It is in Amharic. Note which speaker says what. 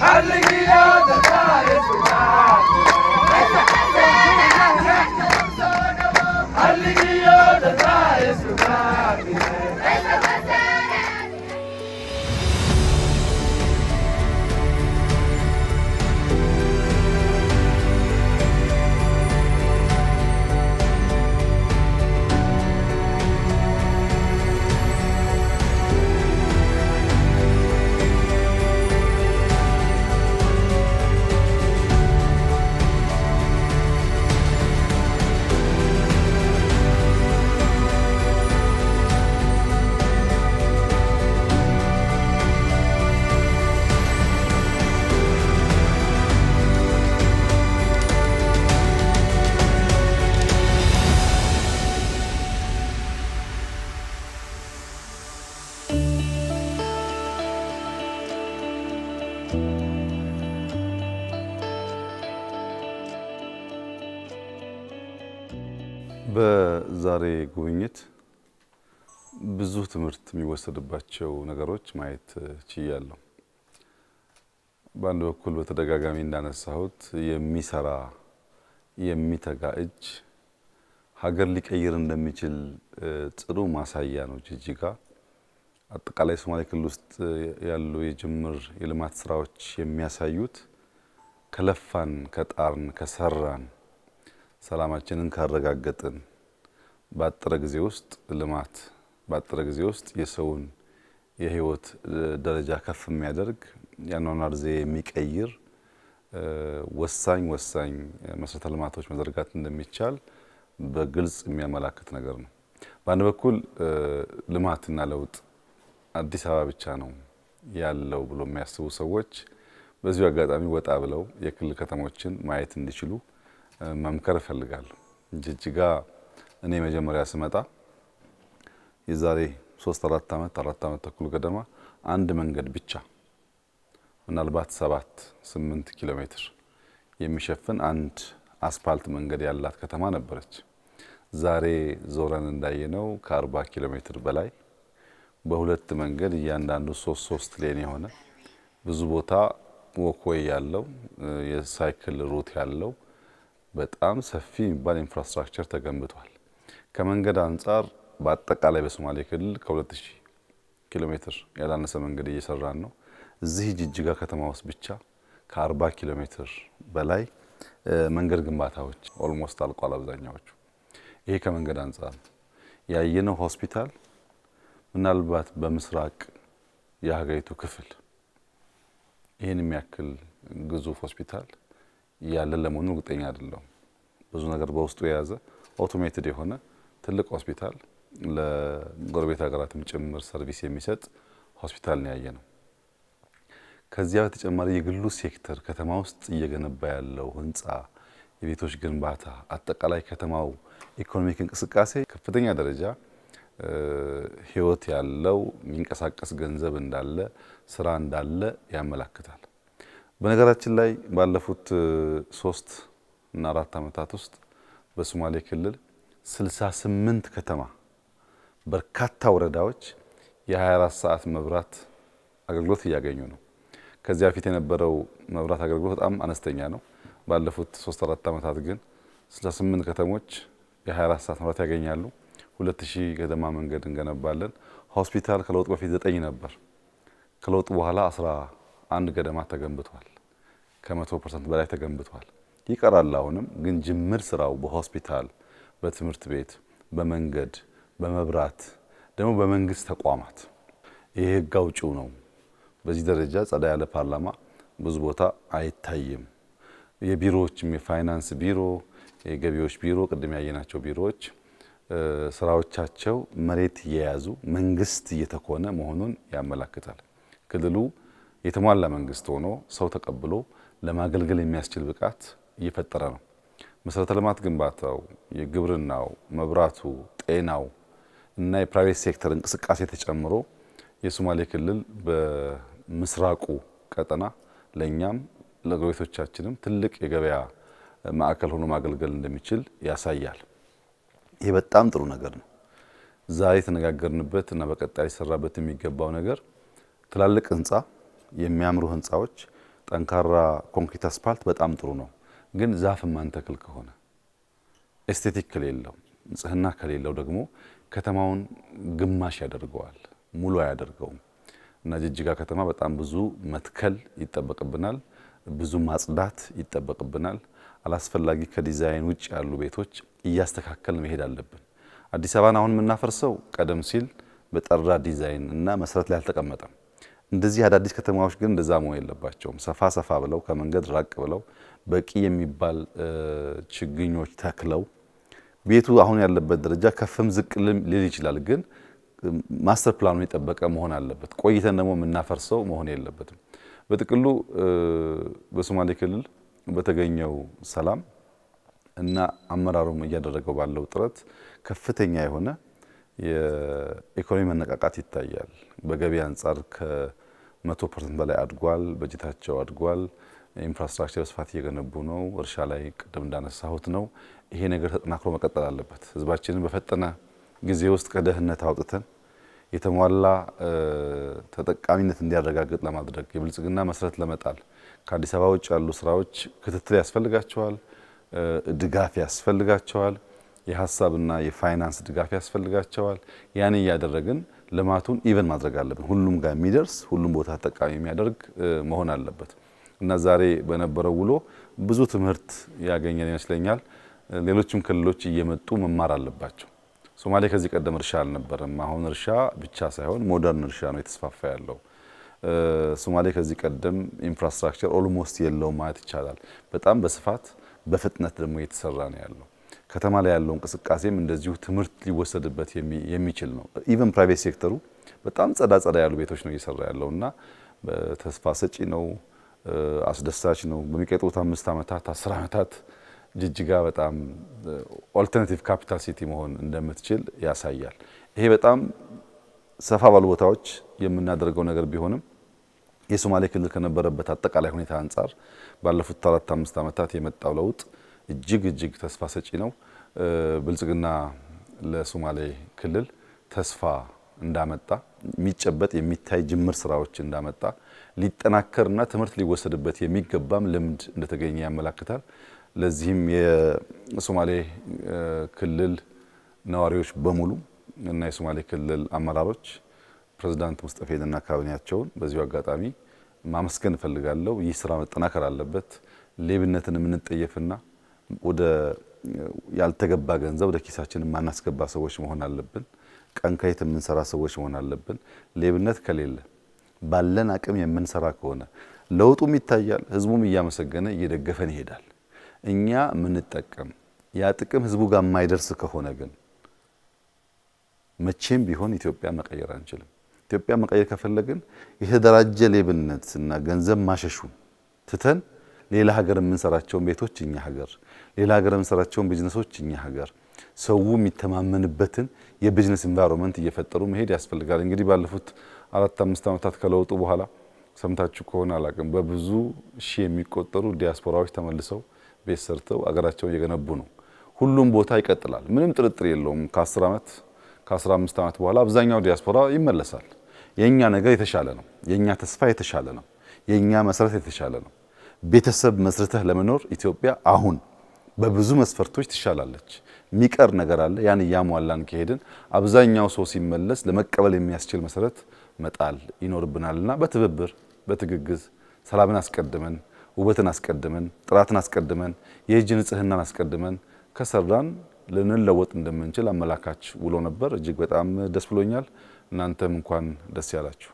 Speaker 1: Harling በዛሬ ጉብኝት ብዙ ትምህርት የሚወሰድባቸው ነገሮች ማየት ችያለሁ። በአንድ በኩል በተደጋጋሚ እንዳነሳሁት የሚሰራ የሚተጋ እጅ ሀገር ሊቀይር እንደሚችል ጥሩ ማሳያ ነው ጅጅጋ። አጠቃላይ ሶማሌ ክልል ውስጥ ያሉ የጅምር የልማት ስራዎች የሚያሳዩት ከለፋን፣ ከጣርን፣ ከሰራን ሰላማችንን ካረጋገጥን ባጠረ ጊዜ ውስጥ ልማት ባጠረ ጊዜ ውስጥ የሰውን የህይወት ደረጃ ከፍ የሚያደርግ የአኗኗር ዜ የሚቀይር ወሳኝ ወሳኝ መሰረተ ልማቶች መዘርጋት እንደሚቻል በግልጽ የሚያመላክት ነገር ነው። በአንድ በኩል ልማትና ለውጥ አዲስ አበባ ብቻ ነው ያለው ብሎ የሚያስቡ ሰዎች በዚሁ አጋጣሚ ወጣ ብለው የክልል ከተሞችን ማየት እንዲችሉ መምከር እፈልጋለሁ። ጅጅጋ እኔ መጀመሪያ ስመጣ የዛሬ ሶስት አራት ዓመት አራት ዓመት ተኩል ገደማ አንድ መንገድ ብቻ ምናልባት ሰባት ስምንት ኪሎ ሜትር የሚሸፍን አንድ አስፓልት መንገድ ያላት ከተማ ነበረች። ዛሬ ዞረን እንዳየነው ከአርባ ኪሎ ሜትር በላይ በሁለት መንገድ እያንዳንዱ ሶስት ሶስት ሌን የሆነ ብዙ ቦታ ወክዌይ ያለው የሳይክል ሩት ያለው በጣም ሰፊ የሚባል ኢንፍራስትራክቸር ተገንብቷል። ከመንገድ አንጻር በአጠቃላይ በሶማሌ ክልል ከ2000 ኪሎ ሜትር ያላነሰ መንገድ እየሰራን ነው። እዚህ ጅጅጋ ከተማ ውስጥ ብቻ ከ40 ኪሎ ሜትር በላይ መንገድ ግንባታዎች ኦልሞስት አልቋል አብዛኛዎቹ። ይሄ ከመንገድ አንጻር ያየነው ሆስፒታል ምናልባት በምስራቅ የሀገሪቱ ክፍል ይህን የሚያክል ግዙፍ ሆስፒታል ያለ ለመሆኑ እርግጠኛ አይደለም። ብዙ ነገር በውስጡ የያዘ ኦቶሜትድ የሆነ ትልቅ ሆስፒታል ለጎረቤት ሀገራትም ጭምር ሰርቪስ የሚሰጥ ሆስፒታል ነው ያየ ነው። ከዚያ በተጨማሪ የግሉ ሴክተር ከተማ ውስጥ እየገነባ ያለው ህንፃ፣ የቤቶች ግንባታ፣ አጠቃላይ ከተማው ኢኮኖሚክ እንቅስቃሴ ከፍተኛ ደረጃ ህይወት ያለው የሚንቀሳቀስ ገንዘብ እንዳለ ስራ እንዳለ ያመላክታል። በነገራችን ላይ ባለፉት ሶስት እና አራት ዓመታት ውስጥ በሶማሌ ክልል 68 ከተማ በርካታ ወረዳዎች የ24 ሰዓት መብራት አገልግሎት እያገኙ ነው። ከዚያ በፊት የነበረው መብራት አገልግሎት በጣም አነስተኛ ነው። ባለፉት 3 አራት ዓመታት ግን 68 ከተሞች የ24 ሰዓት መብራት ያገኛሉ። 2000 ገደማ መንገድ እንገነባለን። ሆስፒታል ከለውጥ በፊት 9 ነበር። ከለውጥ በኋላ አንድ ገደማ ተገንብቷል። ከመቶ ፐርሰንት በላይ ተገንብቷል። ይቀራል። አሁንም ግን ጅምር ስራው በሆስፒታል፣ በትምህርት ቤት፣ በመንገድ፣ በመብራት ደግሞ በመንግስት ተቋማት ይሄ ህግ አውጪው ነው። በዚህ ደረጃ ጸዳ ያለ ፓርላማ ብዙ ቦታ አይታይም። የቢሮዎችም የፋይናንስ ቢሮ፣ የገቢዎች ቢሮ ቅድም ያየናቸው ቢሮዎች ስራዎቻቸው መሬት እየያዙ መንግስት እየተኮነ መሆኑን ያመላክታል። ክልሉ የተሟላ መንግስት ሆኖ ሰው ተቀብሎ ለማገልገል የሚያስችል ብቃት እየፈጠረ ነው። መሰረተ ልማት ግንባታው፣ የግብርናው፣ መብራቱ፣ ጤናው እና የፕራይቬት ሴክተር እንቅስቃሴ ተጨምሮ የሶማሌ ክልል በምስራቁ ቀጠና ለእኛም ለጎረቤቶቻችንም ትልቅ የገበያ ማዕከል ሆኖ ማገልገል እንደሚችል ያሳያል። ይህ በጣም ጥሩ ነገር ነው። ዛሬ የተነጋገርንበት እና በቀጣይ ሊሰራበት የሚገባው ነገር ትላልቅ ህንፃ የሚያምሩ ህንፃዎች፣ ጠንካራ ኮንክሪት አስፓልት በጣም ጥሩ ነው። ግን ዛፍ ተክል ከሆነ ኤስቴቲክ ከሌለው፣ ንጽህና ከሌለው ደግሞ ከተማውን ግማሽ ያደርገዋል፣ ሙሉ አያደርገውም። እና ጅጅጋ ከተማ በጣም ብዙ መትከል ይጠበቅብናል፣ ብዙ ማጽዳት ይጠበቅብናል። አላስፈላጊ ከዲዛይን ውጭ ያሉ ቤቶች እያስተካከል መሄድ አለብን። አዲስ አበባን አሁን የምናፈርሰው ቀደም ሲል በጠራ ዲዛይን እና መሰረት ላይ አልተቀመጠም። እንደዚህ አዳዲስ ከተማዎች ግን እንደዛ መሆን የለባቸውም። ሰፋ ሰፋ ብለው ከመንገድ ራቅ ብለው በቂ የሚባል ችግኞች ተክለው ቤቱ አሁን ያለበት ደረጃ ከፍም ዝቅ ሊል ይችላል፣ ግን ማስተር ፕላኑን የጠበቀ መሆን አለበት። ቆይተን ደግሞ የምናፈርሰው መሆን የለበትም። በጥቅሉ በሶማሌ ክልል በተገኘው ሰላም እና አመራሩም እያደረገው ባለው ጥረት ከፍተኛ የሆነ የኢኮኖሚ መነቃቃት ይታያል። በገቢ አንጻር መቶ ፐርሰንት በላይ አድጓል። በጀታቸው አድጓል። ኢንፍራስትራክቸር በስፋት እየገነቡ ነው። እርሻ ላይ ቅድም እንዳነሳሁት ነው። ይሄ ነገር ተጠናክሮ መቀጠል አለበት። ህዝባችንን በፈጠነ ጊዜ ውስጥ ከድህነት አውጥተን የተሟላ ተጠቃሚነት እንዲያረጋግጥ ለማድረግ የብልጽግና መሰረት ለመጣል ከአዲስ አበባ ውጭ ያሉ ስራዎች ክትትል ያስፈልጋቸዋል፣ ድጋፍ ያስፈልጋቸዋል፣ የሀሳብና የፋይናንስ ድጋፍ ያስፈልጋቸዋል። ያን እያደረግን ልማቱን ኢቨን ማድረግ አለብን። ሁሉም ጋር የሚደርስ ሁሉም ቦታ ተጠቃሚ የሚያደርግ መሆን አለበት እና ዛሬ በነበረው ውሎ ብዙ ትምህርት ያገኘን ይመስለኛል። ሌሎችም ክልሎች እየመጡ መማር አለባቸው። ሶማሌ ከዚህ ቀደም እርሻ አልነበረም። አሁን እርሻ ብቻ ሳይሆን ሞደርን እርሻ ነው የተስፋፋ ያለው። ሶማሌ ከዚህ ቀደም ኢንፍራስትራክቸር ኦልሞስት የለውም ማለት ይቻላል። በጣም በስፋት በፍጥነት ደግሞ እየተሰራ ነው ያለው። ከተማ ላይ ያለው እንቅስቃሴም እንደዚሁ ትምህርት ሊወሰድበት የሚችል ነው። ኢቨን ፕራይቬት ሴክተሩ በጣም ጸዳ ጸዳ ያሉ ቤቶች ነው እየሰራ ያለው እና ተስፋ ሰጪ ነው፣ አስደሳች ነው። በሚቀጥሉት አምስት ዓመታት አስር ዓመታት ጅጅጋ በጣም ኦልተርናቲቭ ካፒታል ሲቲ መሆን እንደምትችል ያሳያል። ይሄ በጣም ሰፋ ባሉ ቦታዎች የምናደርገው ነገር ቢሆንም የሶማሌ ክልል ከነበረበት አጠቃላይ ሁኔታ አንጻር ባለፉት አራት አምስት ዓመታት የመጣው ለውጥ እጅግ እጅግ ተስፋ ሰጪ ነው። ብልጽግና ለሶማሌ ክልል ተስፋ እንዳመጣ የሚጨበጥ የሚታይ ጅምር ስራዎች እንዳመጣ ሊጠናከርና ትምህርት ሊወሰድበት የሚገባም ልምድ እንደተገኘ ያመላክታል። ለዚህም የሶማሌ ክልል ነዋሪዎች በሙሉ እና የሶማሌ ክልል አመራሮች ፕሬዝዳንት ሙስጠፌንና ካቢኔያቸውን በዚሁ አጋጣሚ ማመስገን እፈልጋለሁ። ይህ ስራ መጠናከር አለበት። ሌብነትን የምንጠየፍና ወደ ያልተገባ ገንዘብ ወደ ኪሳችን የማናስገባ ሰዎች መሆን አለብን። ቀን ከየት የምንሰራ ሰዎች መሆን አለብን። ሌብነት ከሌለ ባለን አቅም የምንሰራ ከሆነ ለውጡም ይታያል። ህዝቡም እያመሰገነ እየደገፈን ይሄዳል። እኛ የምንጠቀም ያ ጥቅም ህዝቡ ጋር የማይደርስ ከሆነ ግን መቼም ቢሆን ኢትዮጵያ መቀየር አንችልም። ኢትዮጵያ መቀየር ከፈለግን የተደራጀ ሌብነትና ገንዘብ ማሸሹን ትተን ሌላ ሀገር የምንሰራቸውን ቤቶች እኛ ሀገር፣ ሌላ ሀገር የምንሰራቸውን ቢዝነሶች እኛ ሀገር፣ ሰው የሚተማመንበትን የቢዝነስ ኢንቫይሮንመንት እየፈጠሩ መሄድ ያስፈልጋል። እንግዲህ ባለፉት አራት አምስት ዓመታት ከለውጡ በኋላ ሰምታችሁ ከሆነ አላቅም፣ በብዙ ሺህ የሚቆጠሩ ዲያስፖራዎች ተመልሰው ቤት ሰርተው አገራቸውን እየገነቡ ነው። ሁሉም ቦታ ይቀጥላል፣ ምንም ጥርጥር የለውም። ከ10 ዓመት ከ15 ዓመት በኋላ አብዛኛው ዲያስፖራ ይመለሳል። የኛ ነገር የተሻለ ነው። የኛ ተስፋ የተሻለ ነው። የኛ መሰረት የተሻለ ነው። ቤተሰብ መስርተህ ለመኖር ኢትዮጵያ አሁን በብዙ መስፈርቶች ትሻላለች። የሚቀር ነገር አለ። ያን እያሟላን ከሄድን አብዛኛው ሰው ሲመለስ ለመቀበል የሚያስችል መሰረት መጣል ይኖርብናልና በትብብር በትግግዝ ሰላምን አስቀድመን ውበትን አስቀድመን ጥራትን አስቀድመን የእጅ ንጽህናን አስቀድመን ከሰራን ልንለወጥ እንደምንችል አመላካች ውሎ ነበር። እጅግ በጣም ደስ ብሎኛል። እናንተም እንኳን ደስ ያላችሁ።